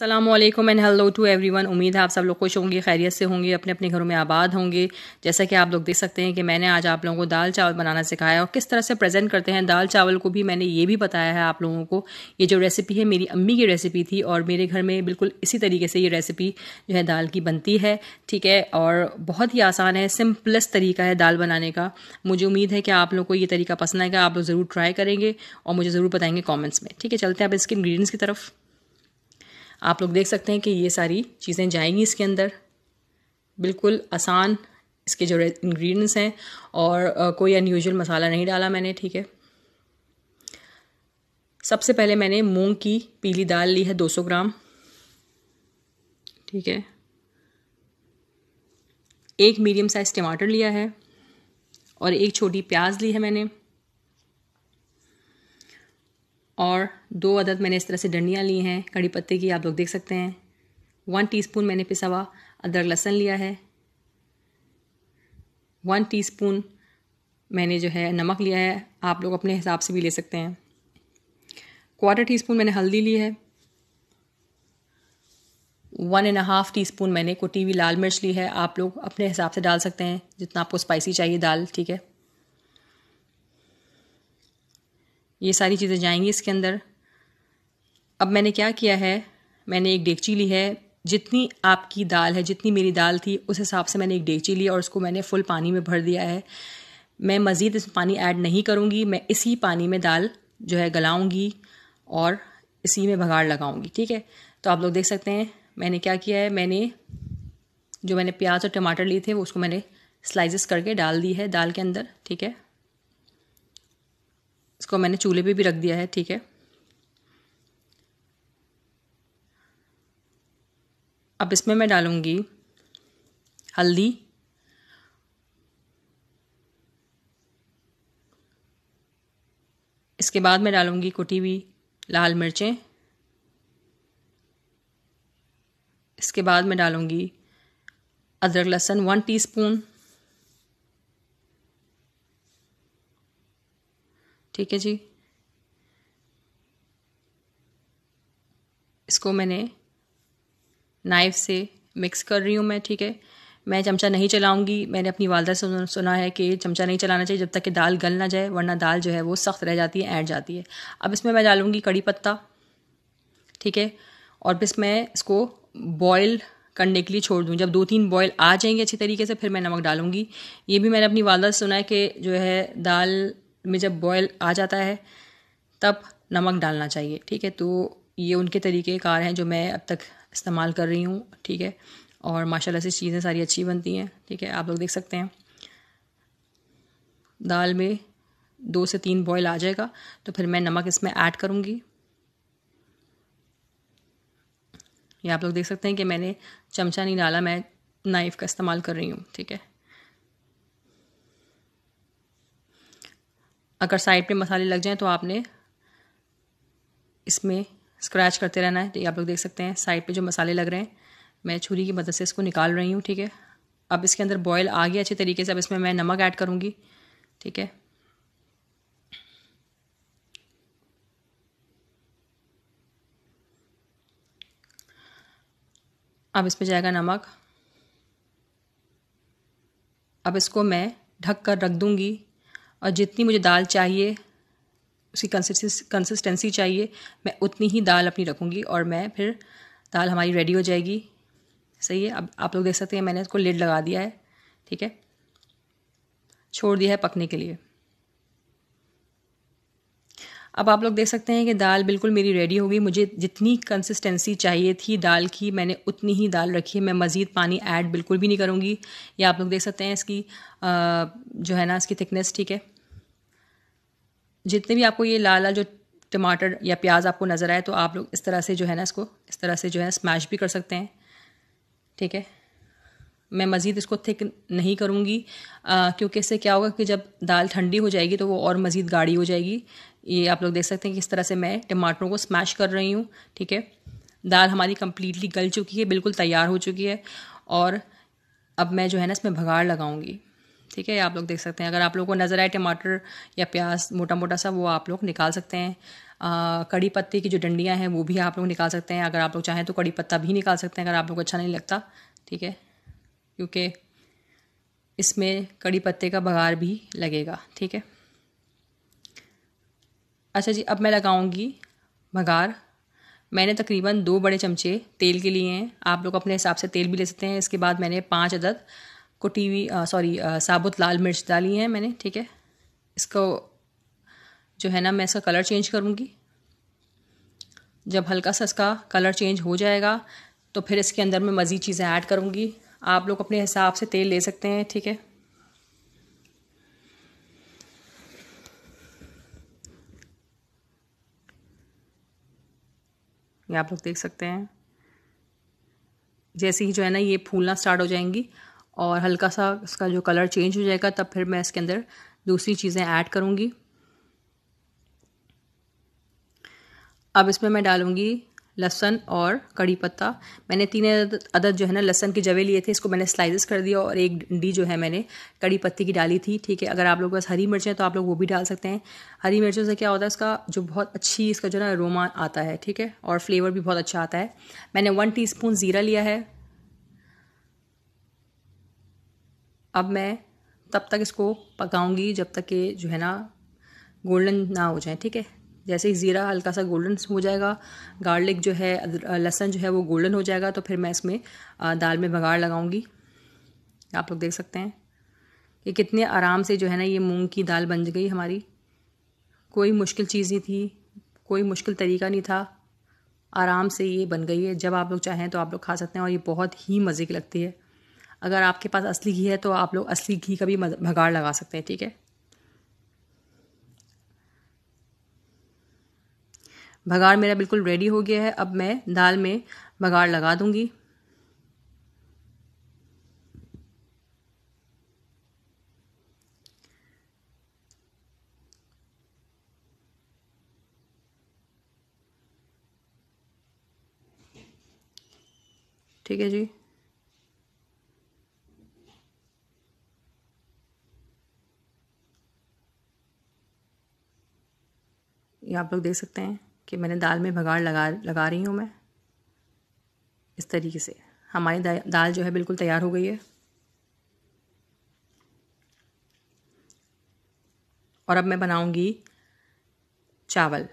Aslam and hello to everyone उम्मीद है आप सब लोग खुश होंगे खैरियत से होंगे अपने अपने घरों में आबाद होंगे जैसा कि आप लोग देख सकते हैं कि मैंने आज आप लोगों को दाल चावल बनाना सिखाया और किस तरह से प्रेजेंट करते हैं दाल चावल को भी मैंने ये भी बताया है आप लोगों को ये जो रेसिपी है मेरी अम्मी की रेसिपी थी और मेरे घर में बिल्कुल इसी तरीके से ये रेसिपी जो है दाल की बनती है ठीक है और बहुत ही आसान है सिंपलेस्ट तरीका है दाल बनाने का मुझे उम्मीद है कि आप लोग को ये तरीका पसंद आएगा आप लोग ज़रूर ट्राई करेंगे और मुझे ज़रूर बताएंगे कॉमेंट्स में ठीक है चलते हैं आप इसके इन्ग्रीडियंट्स की तरफ आप लोग देख सकते हैं कि ये सारी चीज़ें जाएंगी इसके अंदर बिल्कुल आसान इसके जो इंग्रेडिएंट्स हैं और कोई अनयूजल मसाला नहीं डाला मैंने ठीक है सबसे पहले मैंने मूंग की पीली दाल ली है 200 ग्राम ठीक है एक मीडियम साइज़ टमाटर लिया है और एक छोटी प्याज ली है मैंने और दो अदद मैंने इस तरह से डंडियाँ ली हैं कड़ी पत्ते की आप लोग देख सकते हैं वन टीस्पून मैंने पिसा हुआ अदरक लहसन लिया है वन टीस्पून मैंने जो है नमक लिया है आप लोग अपने हिसाब से भी ले सकते हैं क्वार्टर टी स्पून मैंने हल्दी ली है one and half teaspoon मैंने कुटी हुई लाल मिर्च ली है आप लोग अपने हिसाब से डाल सकते हैं जितना आपको स्पाइसी चाहिए दाल ठीक है ये सारी चीज़ें जाएंगी इसके अंदर अब मैंने क्या किया है मैंने एक डेगची ली है जितनी आपकी दाल है जितनी मेरी दाल थी उस हिसाब से मैंने एक डेगची ली और उसको मैंने फुल पानी में भर दिया है मैं मज़ीद इसमें पानी ऐड नहीं करूँगी मैं इसी पानी में दाल जो है गलाऊँगी और इसी में भगाड़ लगाऊँगी ठीक है तो आप लोग देख सकते हैं मैंने क्या किया है मैंने जो मैंने प्याज और टमाटर लिए थे वो उसको मैंने स्लाइसेस करके डाल दी है दाल के अंदर ठीक है इसको मैंने चूल्हे पे भी रख दिया है ठीक है अब इसमें मैं डालूँगी हल्दी इसके बाद मैं डालूँगी कुटी हुई लाल मिर्चें इसके बाद मैं डालूँगी अदरक लहसुन वन टीस्पून ठीक है जी इसको मैंने नाइफ से मिक्स कर रही हूँ मैं ठीक है मैं चमचा नहीं चलाऊंगी मैंने अपनी वालदा से सुना है कि चमचा नहीं चलाना चाहिए जब तक कि दाल गल ना जाए वरना दाल जो है वो सख्त रह जाती है ऐड जाती है अब इसमें मैं डालूँगी कड़ी पत्ता ठीक है और फिर मैं इसको बॉयल करने के लिए छोड़ दूँ जब दो तीन बॉयल आ जाएंगे अच्छी तरीके से फिर मैं नमक डालूँगी ये भी मैंने अपनी वालदा से सुना है कि जो है दाल में जब बॉयल आ जाता है तब नमक डालना चाहिए ठीक है तो ये उनके तरीके कार हैं जो मैं अब तक इस्तेमाल कर रही हूँ ठीक है और माशाल्लाह से चीज़ें सारी अच्छी बनती हैं ठीक है आप लोग देख सकते हैं दाल में दो से तीन बॉयल आ जाएगा तो फिर मैं नमक इसमें ऐड करूँगी ये आप लोग देख सकते हैं कि मैंने चमचा नहीं डाला मैं नाइफ़ का इस्तेमाल कर रही हूँ ठीक है अगर साइड पे मसाले लग जाएं तो आपने इसमें स्क्रैच करते रहना है तो ये आप लोग देख सकते हैं साइड पे जो मसाले लग रहे हैं मैं छुरी की मदद से इसको निकाल रही हूँ ठीक है अब इसके अंदर बॉयल आ गया अच्छे तरीके से अब इसमें मैं नमक ऐड करूँगी ठीक है अब इसमें जाएगा नमक अब इसको मैं ढक कर रख दूँगी और जितनी मुझे दाल चाहिए उसकी कंसिस्टेंसी चाहिए मैं उतनी ही दाल अपनी रखूँगी और मैं फिर दाल हमारी रेडी हो जाएगी सही है अब आप लोग देख सकते हैं मैंने इसको लेड लगा दिया है ठीक है छोड़ दिया है पकने के लिए अब आप लोग देख सकते हैं कि दाल बिल्कुल मेरी रेडी हो गई मुझे जितनी कंसिस्टेंसी चाहिए थी दाल की मैंने उतनी ही दाल रखी है मैं मज़ीद पानी ऐड बिल्कुल भी नहीं करूँगी या आप लोग देख सकते हैं इसकी जो है ना इसकी थिकनेस ठीक है जितने भी आपको ये लाल लाल जो टमाटर या प्याज आपको नज़र आए तो आप लोग इस तरह से जो है ना इसको इस तरह से जो है स्मैश भी कर सकते हैं ठीक है मैं मज़ीद इसको थिक नहीं करूँगी क्योंकि इससे क्या होगा कि जब दाल ठंडी हो जाएगी तो वो और मज़ीद गाढ़ी हो जाएगी ये आप लोग देख सकते हैं कि इस तरह से मैं टमाटरों को स्मैश कर रही हूँ ठीक है दाल हमारी कम्प्लीटली गल चुकी है बिल्कुल तैयार हो चुकी है और अब मैं जो है ना इसमें भगाड़ लगाऊंगी ठीक है आप लोग देख सकते हैं अगर आप लोगों को नज़र आए टमाटर या प्याज मोटा मोटा सा वो आप लोग निकाल सकते हैं आ, कड़ी पत्ते की जो डंडियाँ हैं वो भी आप लोग निकाल सकते हैं अगर आप लोग चाहें तो कड़ी पत्ता भी निकाल सकते हैं अगर आप लोग को अच्छा नहीं लगता ठीक है क्योंकि इसमें कड़ी पत्ते का बघार भी लगेगा ठीक है अच्छा जी अब मैं लगाऊंगी बघार मैंने तकरीबन दो बड़े चमचे तेल के लिए हैं आप लोग अपने हिसाब से तेल भी ले सकते हैं इसके बाद मैंने पाँच अदद कुटी हुई सॉरी साबुत लाल मिर्च डाली है मैंने ठीक है इसको जो है ना मैं इसका कलर चेंज करूँगी जब हल्का सा इसका कलर चेंज हो जाएगा तो फिर इसके अंदर मैं मज़ीद चीज़ें ऐड करूँगी आप लोग अपने हिसाब से तेल ले सकते हैं ठीक है ये आप लोग देख सकते हैं जैसे ही जो है ना ये फूलना स्टार्ट हो जाएंगी और हल्का सा इसका जो कलर चेंज हो जाएगा तब फिर मैं इसके अंदर दूसरी चीज़ें ऐड करूँगी अब इसमें मैं डालूँगी लहसन और कड़ी पत्ता मैंने तीन अदद जो है ना लहसन के जवे लिए थे इसको मैंने स्लाइसेस कर दिया और एक डंडी जो है मैंने कड़ी पत्ती की डाली थी ठीक है अगर आप लोगों के पास हरी मिर्च हैं तो आप लोग वो भी डाल सकते हैं हरी मिर्चों से क्या होता है इसका जो बहुत अच्छी इसका जो है ना रोमा आता है ठीक है और फ्लेवर भी बहुत अच्छा आता है मैंने वन टी ज़ीरा लिया है अब मैं तब तक इसको पकाऊंगी जब तक कि जो है ना गोल्डन ना हो जाए ठीक है जैसे ही ज़ीरा हल्का सा गोल्डन हो जाएगा गार्लिक जो है लहसन जो है वो गोल्डन हो जाएगा तो फिर मैं इसमें दाल में भगाड़ लगाऊंगी आप लोग देख सकते हैं कि कितने आराम से जो है ना ये मूंग की दाल बन गई हमारी कोई मुश्किल चीज़ नहीं थी कोई मुश्किल तरीका नहीं था आराम से ये बन गई है जब आप लोग चाहें तो आप लोग खा सकते हैं और ये बहुत ही मज़े की लगती है अगर आपके पास असली घी है तो आप लोग असली घी का भी भगाड़ लगा सकते हैं ठीक है भगाड़ मेरा बिल्कुल रेडी हो गया है अब मैं दाल में भगाड़ लगा दूंगी ठीक है जी ये आप लोग देख सकते हैं कि मैंने दाल में भगाड़ लगा लगा रही हूँ मैं इस तरीके से हमारी दा, दाल जो है बिल्कुल तैयार हो गई है और अब मैं बनाऊंगी चावल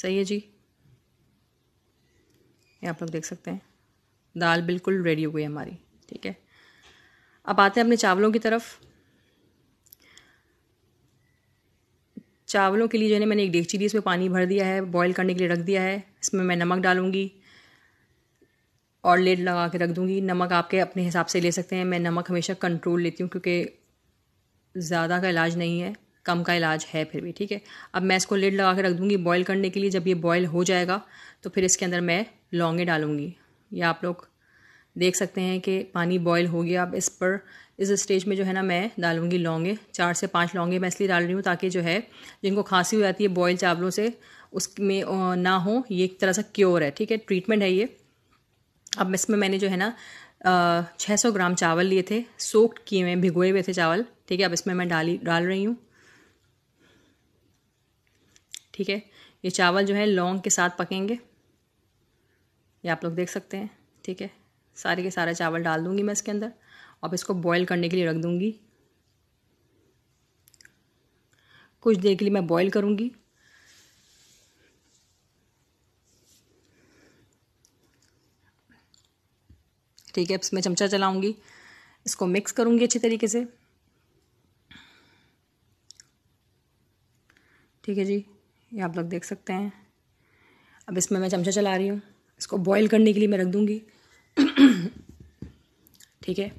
सही है जी ये आप लोग देख सकते हैं दाल बिल्कुल रेडी हो गई हमारी ठीक है अब आते हैं अपने चावलों की तरफ चावलों के लिए जो है मैंने एक डेगची दी इसमें पानी भर दिया है बॉईल करने के लिए रख दिया है इसमें मैं नमक डालूंगी और लेड लगा के रख दूँगी नमक आपके अपने हिसाब से ले सकते हैं मैं नमक हमेशा कंट्रोल लेती हूँ क्योंकि ज़्यादा का इलाज नहीं है कम का इलाज है फिर भी ठीक है अब मैं इसको लेड लगा के रख दूँगी बॉयल करने के लिए जब ये बॉयल हो जाएगा तो फिर इसके अंदर मैं लौंगे डालूँगी या आप लोग देख सकते हैं कि पानी बॉयल हो गया अब इस पर इस स्टेज में जो है ना मैं डालूँगी लौंगे चार से पाँच लौंगे मैं इसलिए डाल रही हूँ ताकि जो है जिनको खांसी हो जाती है बॉयल चावलों से उसमें ना हो ये एक तरह सा क्योर है ठीक है ट्रीटमेंट है ये अब इसमें मैंने जो है ना छः सौ ग्राम चावल लिए थे सोक्ड किए हुए भिगोए हुए थे चावल ठीक है अब इसमें मैं डाली डाल रही हूँ ठीक है ये चावल जो है लौंग के साथ पकेंगे ये आप लोग देख सकते हैं ठीक है सारे के सारा चावल डाल दूँगी मैं इसके अंदर अब इसको बॉईल करने के लिए रख दूँगी कुछ देर के लिए मैं बॉईल करूँगी ठीक है इसमें चमचा चलाऊँगी इसको मिक्स करूँगी अच्छी तरीके से ठीक है जी ये आप लोग देख सकते हैं अब इसमें मैं चमचा चला रही हूँ इसको बॉईल करने के लिए मैं रख दूंगी ठीक है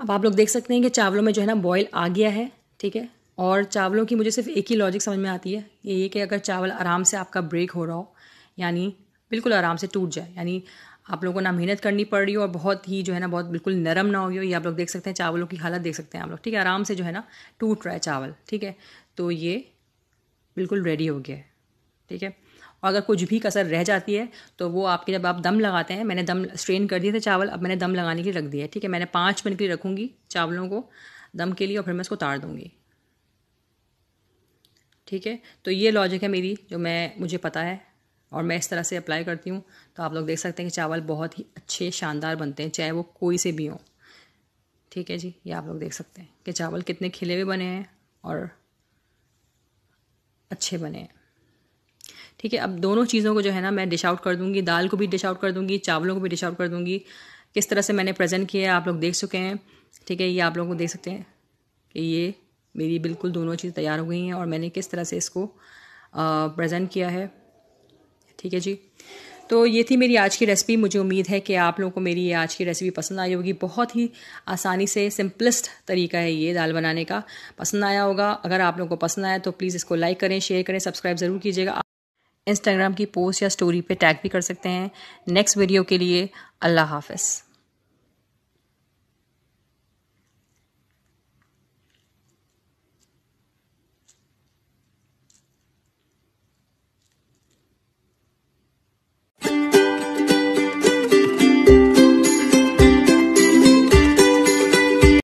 अब आप लोग देख सकते हैं कि चावलों में जो है ना बॉयल आ गया है ठीक है और चावलों की मुझे सिर्फ एक ही लॉजिक समझ में आती है ये कि अगर चावल आराम से आपका ब्रेक हो रहा हो यानी बिल्कुल आराम से टूट जाए यानी आप लोगों को ना मेहनत करनी पड़ रही हो और बहुत ही जो है ना बहुत बिल्कुल नरम ना हो ये आप लोग देख सकते हैं चावलों की हालत देख सकते हैं आप लोग ठीक है आराम से जो है ना टूट रहा है चावल ठीक है तो ये बिल्कुल रेडी हो गया है ठीक है और अगर कुछ भी कसर रह जाती है तो वो आपके जब आप दम लगाते हैं मैंने दम स्ट्रेन कर दिए थे चावल अब मैंने दम लगाने के लिए रख दिया है ठीक है मैंने पाँच मिनट के लिए रखूँगी चावलों को दम के लिए और फिर मैं इसको उतार दूँगी ठीक है तो ये लॉजिक है मेरी जो मैं मुझे पता है और मैं इस तरह से अप्लाई करती हूँ तो आप लोग देख सकते हैं कि चावल बहुत ही अच्छे शानदार बनते हैं चाहे वो कोई से भी हों ठीक है जी ये आप लोग देख सकते हैं कि चावल कितने खिले हुए बने हैं और अच्छे बने हैं ठीक है अब दोनों चीज़ों को जो है ना मैं डिश आउट कर दूँगी दाल को भी डिश आउट कर दूँगी चावलों को भी डिश आउट कर दूँगी किस तरह से मैंने प्रेजेंट किया है आप लोग देख चुके हैं ठीक है ये आप लोगों को देख सकते हैं कि ये मेरी बिल्कुल दोनों चीज़ तैयार हो गई हैं और मैंने किस तरह से इसको प्रजेंट किया है ठीक है जी तो ये थी मेरी आज की रेसिपी मुझे उम्मीद है कि आप लोगों को मेरी ये आज की रेसिपी पसंद आई होगी बहुत ही आसानी से सिंपलेस्ट तरीका है ये दाल बनाने का पसंद आया होगा अगर आप लोगों को पसंद आया तो प्लीज़ इसको लाइक करें शेयर करें सब्सक्राइब ज़रूर कीजिएगा इंस्टाग्राम की पोस्ट या स्टोरी पे टैग भी कर सकते हैं नेक्स्ट वीडियो के लिए अल्लाह हाफिज़